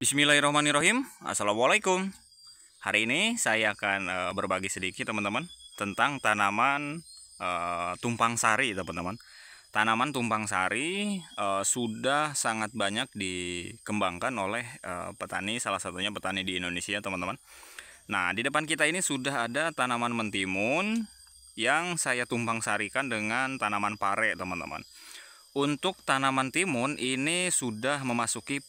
Bismillahirrahmanirrahim Assalamualaikum Hari ini saya akan eh, berbagi sedikit teman-teman Tentang tanaman uh, tumpang sari teman-teman Tanaman tumpang sari uh, sudah sangat banyak dikembangkan oleh uh, petani Salah satunya petani di Indonesia teman-teman Nah di depan kita ini sudah ada tanaman mentimun Yang saya tumpang sarikan dengan tanaman pare teman-teman untuk tanaman timun ini sudah memasuki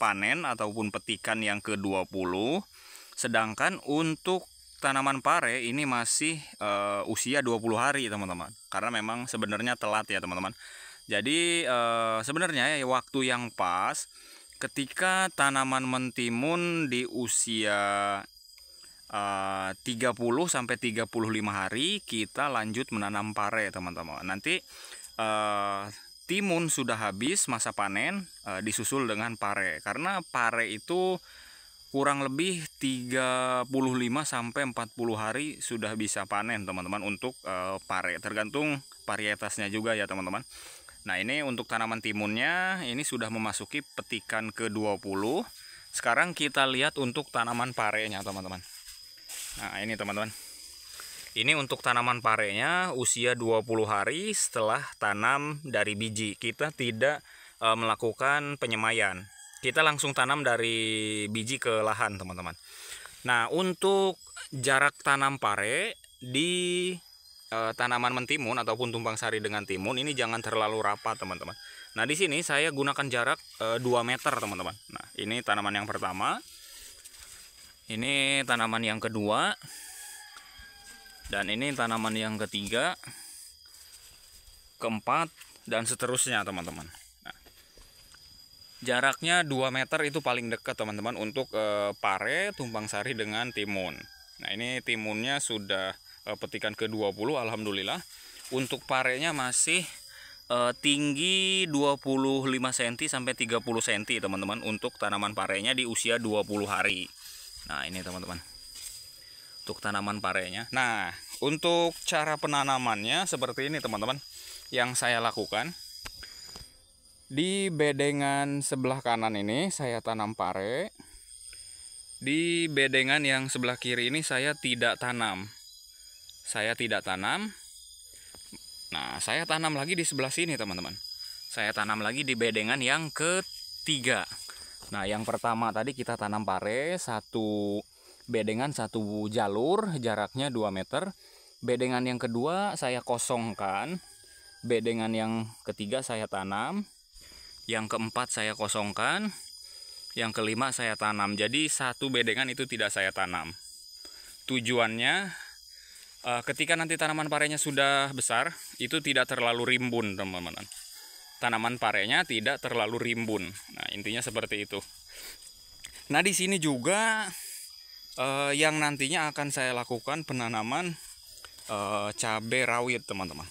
panen ataupun petikan yang ke-20. Sedangkan untuk tanaman pare ini masih uh, usia 20 hari teman-teman. Karena memang sebenarnya telat ya teman-teman. Jadi uh, sebenarnya ya, waktu yang pas ketika tanaman mentimun di usia 30 eh, sampai 35 hari kita lanjut menanam pare teman-teman. Nanti uh, timun sudah habis masa panen e, disusul dengan pare karena pare itu kurang lebih 35 sampai 40 hari sudah bisa panen teman-teman untuk e, pare tergantung varietasnya juga ya teman-teman Nah ini untuk tanaman timunnya ini sudah memasuki petikan ke 20 sekarang kita lihat untuk tanaman parenya teman-teman nah ini teman-teman ini untuk tanaman parenya usia 20 hari setelah tanam dari biji. Kita tidak e, melakukan penyemaian. Kita langsung tanam dari biji ke lahan, teman-teman. Nah, untuk jarak tanam pare di e, tanaman mentimun ataupun tumpang sari dengan timun ini jangan terlalu rapat, teman-teman. Nah, di sini saya gunakan jarak e, 2 meter, teman-teman. Nah, ini tanaman yang pertama. Ini tanaman yang kedua dan ini tanaman yang ketiga keempat dan seterusnya teman-teman nah, jaraknya 2 meter itu paling dekat teman-teman untuk e, pare tumpang sari dengan timun nah ini timunnya sudah e, petikan ke 20 alhamdulillah untuk parenya masih e, tinggi 25 cm sampai 30 cm teman-teman untuk tanaman parenya di usia 20 hari nah ini teman-teman untuk tanaman parenya. Nah, untuk cara penanamannya seperti ini teman-teman yang saya lakukan. Di bedengan sebelah kanan ini saya tanam pare. Di bedengan yang sebelah kiri ini saya tidak tanam. Saya tidak tanam. Nah, saya tanam lagi di sebelah sini teman-teman. Saya tanam lagi di bedengan yang ketiga. Nah, yang pertama tadi kita tanam pare satu bedengan satu jalur jaraknya 2 meter bedengan yang kedua saya kosongkan bedengan yang ketiga saya tanam yang keempat saya kosongkan yang kelima saya tanam jadi satu bedengan itu tidak saya tanam tujuannya eh, ketika nanti tanaman parenya sudah besar itu tidak terlalu rimbun teman-teman tanaman parenya tidak terlalu rimbun nah intinya seperti itu nah di sini juga uh, yang nantinya akan saya lakukan penanaman uh, cabai rawit teman-teman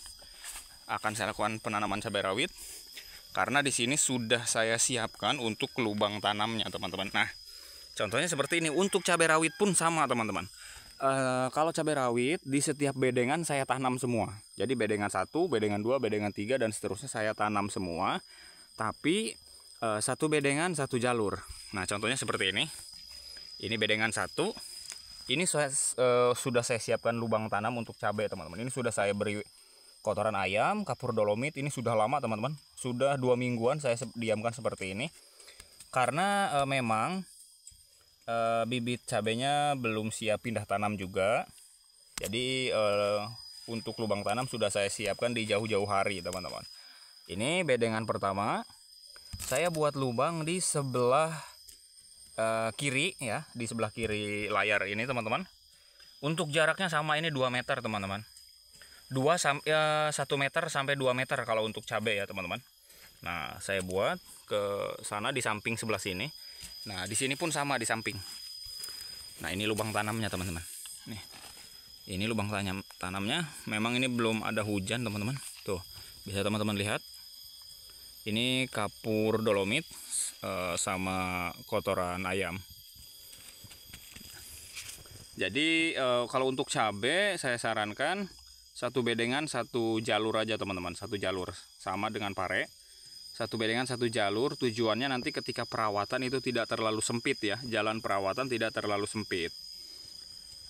akan saya lakukan penanaman cabai rawit karena di sini sudah saya siapkan untuk lubang tanamnya teman-teman nah contohnya seperti ini untuk cabai rawit pun sama teman-teman Uh, kalau cabai rawit di setiap bedengan saya tanam semua. Jadi bedengan satu, bedengan dua, bedengan tiga dan seterusnya saya tanam semua. Tapi uh, satu bedengan satu jalur. Nah contohnya seperti ini ini bedengan satu ini saya, e, sudah saya siapkan lubang tanam untuk cabai teman-teman ini sudah saya beri kotoran ayam kapur dolomit ini sudah lama teman-teman sudah dua mingguan saya diamkan seperti ini karena e, memang e, bibit cabenya belum siap pindah tanam juga jadi e, untuk lubang tanam sudah saya siapkan di jauh-jauh hari teman-teman ini bedengan pertama saya buat lubang di sebelah uh, kiri ya di sebelah kiri layar ini teman-teman untuk jaraknya sama ini 2 meter teman-teman 2 sampai ya, uh, 1 meter sampai 2 meter kalau untuk cabai ya teman-teman nah saya buat ke sana di samping sebelah sini nah di sini pun sama di samping nah ini lubang tanamnya teman-teman nih ini lubang tanam tanamnya memang ini belum ada hujan teman-teman tuh bisa teman-teman lihat ini kapur dolomit Eh, sama kotoran ayam. Jadi eh, kalau untuk cabe saya sarankan satu bedengan satu jalur aja teman-teman, satu jalur sama dengan pare. Satu bedengan satu jalur tujuannya nanti ketika perawatan itu tidak terlalu sempit ya, jalan perawatan tidak terlalu sempit.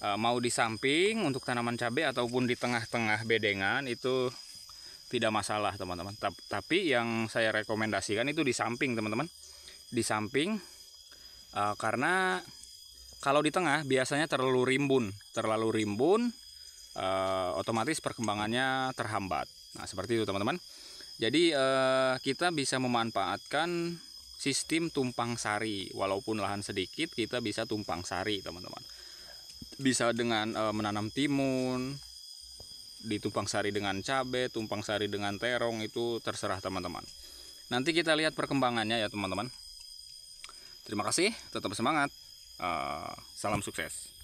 Eh, mau di samping untuk tanaman cabe ataupun di tengah-tengah bedengan itu tidak masalah teman-teman. Tapi yang saya rekomendasikan itu di samping teman-teman di samping uh, karena kalau di tengah biasanya terlalu rimbun terlalu rimbun uh, otomatis perkembangannya terhambat nah seperti itu teman-teman jadi uh, kita bisa memanfaatkan sistem tumpang sari walaupun lahan sedikit kita bisa tumpang sari teman-teman bisa dengan uh, menanam timun ditumpang sari dengan cabai, tumpang sari dengan terong itu terserah teman-teman. Nanti kita lihat perkembangannya ya teman-teman. Terima kasih, tetap semangat. Uh, salam sukses.